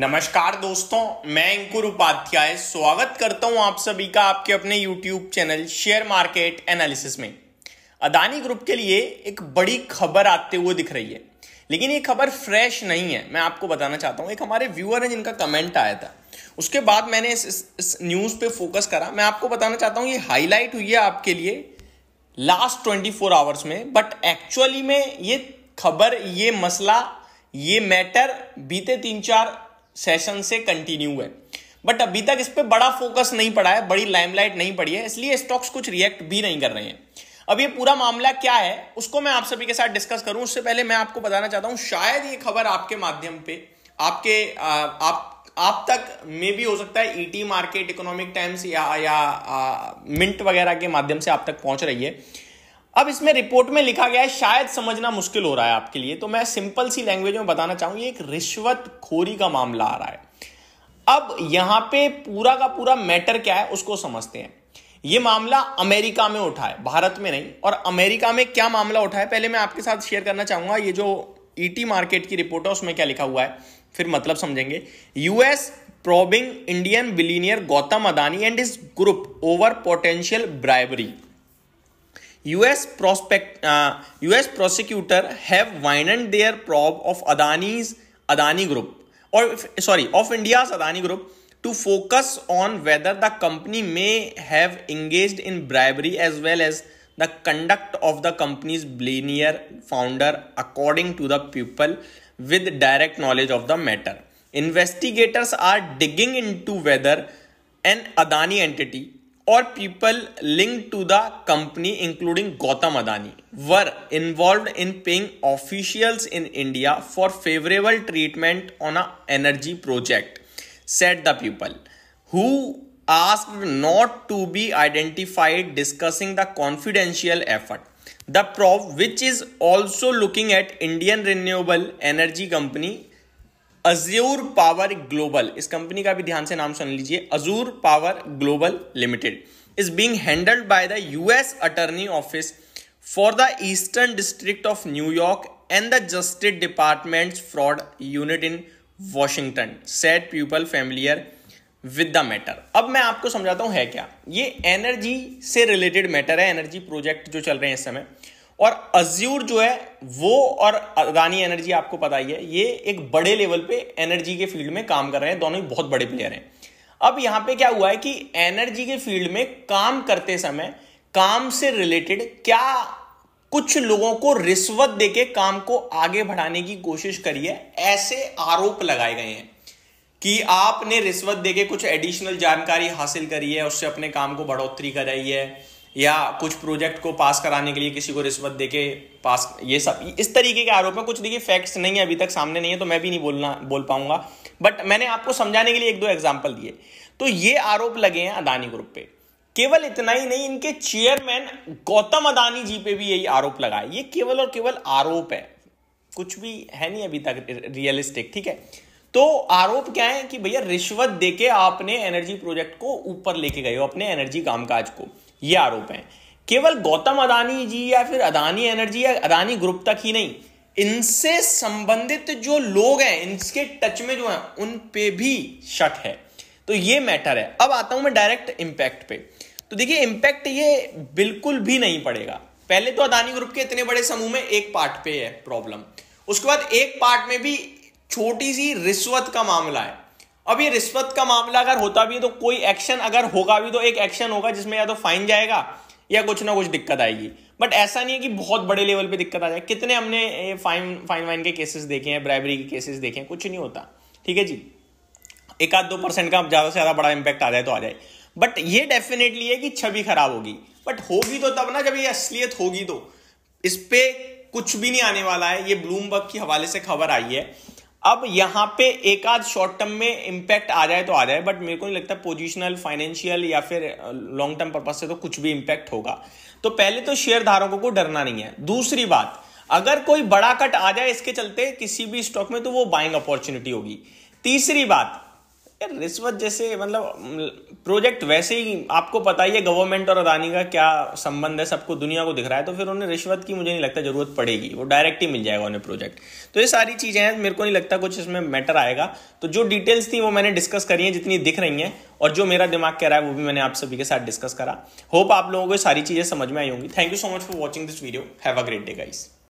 नमस्कार दोस्तों मैं अंकुर उपाध्याय स्वागत करता हूं आप सभी का आपके अपने YouTube channel share market analysis में अदानी ग्रुप के लिए एक बड़ी खबर आते हुए दिख रही है लेकिन ये खबर फ्रेश नहीं है मैं आपको बताना चाहता हूँ एक हमारे व्यूअर है जिनका कमेंट आया था उसके बाद मैंने इस, इस, इस न्यूज़ पे फोकस करा मैं आपको बताना चाहता हूँ ये हाईलाइट हुई है आपके लिए लास्ट ट्वेंटी फोर आवर्स में बट एक्चुअली में ये खबर ये मसला ये मैटर बीते तीन चार सेशन से कंटिन्यू है बट अभी तक इस पर बड़ा फोकस नहीं पड़ा है बड़ी लाइमलाइट नहीं पड़ी है इसलिए स्टॉक्स कुछ रिएक्ट भी नहीं कर रहे हैं अब ये पूरा मामला क्या है उसको मैं आप सभी के साथ डिस्कस करूं उससे पहले मैं आपको बताना चाहता हूं शायद ये खबर आपके माध्यम पे आपके आ, आप आप तक मे भी हो सकता है ईटी मार्केट इकोनॉमिक टाइम्स या या आ, मिंट वगैरह के माध्यम से आप तक पहुंच रही है अब इसमें रिपोर्ट में लिखा गया है शायद समझना मुश्किल हो रहा है आपके लिए तो मैं सिंपल सी लैंग्वेज में बताना चाहूंगी एक रिश्वत खोरी का मामला आ रहा है अब यहां पे पूरा का पूरा मैटर क्या है उसको समझते हैं ये मामला अमेरिका में उठा है भारत में नहीं और अमेरिका में क्या मामला उठा है पहले मैं आपके साथ शेयर करना चाहूंगा ये जो ईटी e मार्केट की रिपोर्ट है उसमें क्या लिखा हुआ है फिर मतलब समझेंगे US probing Indian billionaire Gautam Adani and his group over potential bribery US, prospect, uh, US prosecutor have widened their probe of Adani's Adani Group or if, sorry of India's Adani Group to focus on whether the company may have engaged in bribery as well as the conduct of the company's billionaire founder according to the people with direct knowledge of the matter. Investigators are digging into whether an Adani entity or people linked to the company, including Gautam Adani, were involved in paying officials in India for favorable treatment on a energy project, said the people, who asked not to be identified discussing the confidential effort. The probe, which is also looking at Indian renewable energy company Azure power global इस company का भी ध्यान से नाम सुन लीजिए Azure power global limited is being handled by the US attorney office for the eastern district of New York and the justice department fraud unit in Washington said people familiar with the matter अब मैं आपको समझाता हूं है क्या ये energy से related matter है एनर्जी प्रोजेक्ट जो चल रहे हैं इस समय और अज्यूर जो है वो और अदानी एनर्जी आपको पता ही है ये एक बड़े लेवल पे एनर्जी के फील्ड में काम कर रहे हैं दोनों ही बहुत बड़े प्लेयर हैं अब यहां पे क्या हुआ है कि एनर्जी के फील्ड में काम करते समय काम से रिलेटेड क्या कुछ लोगों को रिश्वत देके काम को आगे बढ़ाने की कोशिश करी है ऐसे आरोप लगाए गए हैं कि आपने रिश्वत देके कुछ एडिशनल जानकारी हासिल करी है उससे अपने काम को बढ़ोतरी कराई है या कुछ प्रोजेक्ट को पास कराने के लिए किसी को रिश्वत दे के पास ये सब इस तरीके के आरोप हैं कुछ देखिए फैक्ट्स नहीं है अभी तक सामने नहीं है तो मैं भी नहीं बोलना बोल पाऊंगा बट मैंने आपको समझाने के लिए एक दो एग्जाम्पल दिए तो ये आरोप लगे हैं अदानी ग्रुप पे केवल इतना ही नहीं इनके चेयरमैन गौतम अदानी जी पे भी यही आरोप लगाए ये केवल और केवल आरोप है कुछ भी है नहीं अभी तक रियलिस्टिक ठीक है तो आरोप क्या है कि भैया रिश्वत देके आपने एनर्जी प्रोजेक्ट को ऊपर लेके गए हो अपने एनर्जी कामकाज को ये आरोप हैं केवल गौतम अदानी जी या फिर अदानी एनर्जी या अदानी ग्रुप तक ही नहीं इनसे संबंधित जो लोग हैं इनके टच में जो हैं उन पे भी शक है तो ये मैटर है अब आता हूं मैं डायरेक्ट इंपैक्ट पे तो देखिए इंपैक्ट ये बिल्कुल भी नहीं पड़ेगा पहले तो अदानी ग्रुप के इतने बड़े समूह में एक पार्ट पे है प्रॉब्लम उसके बाद एक पार्ट में भी छोटी सी रिश्वत का मामला है अब ये रिश्वत का मामला अगर होता भी है तो कोई एक्शन अगर होगा भी तो एक एक्शन होगा जिसमें या तो फाइन जाएगा या कुछ ना कुछ दिक्कत आएगी बट ऐसा नहीं है कि बहुत बड़े लेवल पे दिक्कत आ जाए कितने हमने फाइन फाइन वाइन के केसेस देखे हैं ब्राइबरी के केसेस देखे हैं कुछ नहीं होता ठीक है जी एक आध दो परसेंट का ज़्यादा से ज़्यादा बड़ा इंपैक्ट आ जाए तो आ जाए बट ये डेफिनेटली है कि छवि खराब होगी बट होगी तो तब ना जब ये असलियत होगी तो इस पर कुछ भी नहीं आने वाला है ये ब्लूमबर्ग के हवाले से खबर आई है अब यहां पे एक आध शॉर्ट टर्म में इंपैक्ट आ जाए तो आ जाए बट मेरे को नहीं लगता पोजिशनल फाइनेंशियल या फिर लॉन्ग टर्म पर्पज से तो कुछ भी इंपैक्ट होगा तो पहले तो शेयर धारकों को डरना नहीं है दूसरी बात अगर कोई बड़ा कट आ जाए इसके चलते किसी भी स्टॉक में तो वो बाइंग अपॉर्चुनिटी होगी तीसरी बात यार रिश्वत जैसे मतलब प्रोजेक्ट वैसे ही आपको पता ही है गवर्नमेंट और अदानी का क्या संबंध है सबको दुनिया को दिख रहा है तो फिर उन्हें रिश्वत की मुझे नहीं लगता जरूरत पड़ेगी वो डायरेक्ट ही मिल जाएगा उन्हें प्रोजेक्ट तो ये सारी चीज़ें हैं मेरे को नहीं लगता कुछ इसमें मैटर आएगा तो जो डिटेल्स थी वो मैंने डिस्कस करी है जितनी दिख रही हैं और जो मेरा दिमाग कह रहा है वो भी मैंने आप सभी के साथ डिस्कस करा होप आप लोगों को सारी चीज़ें समझ में आई होंगी thank you so much for watching this video have a great day guys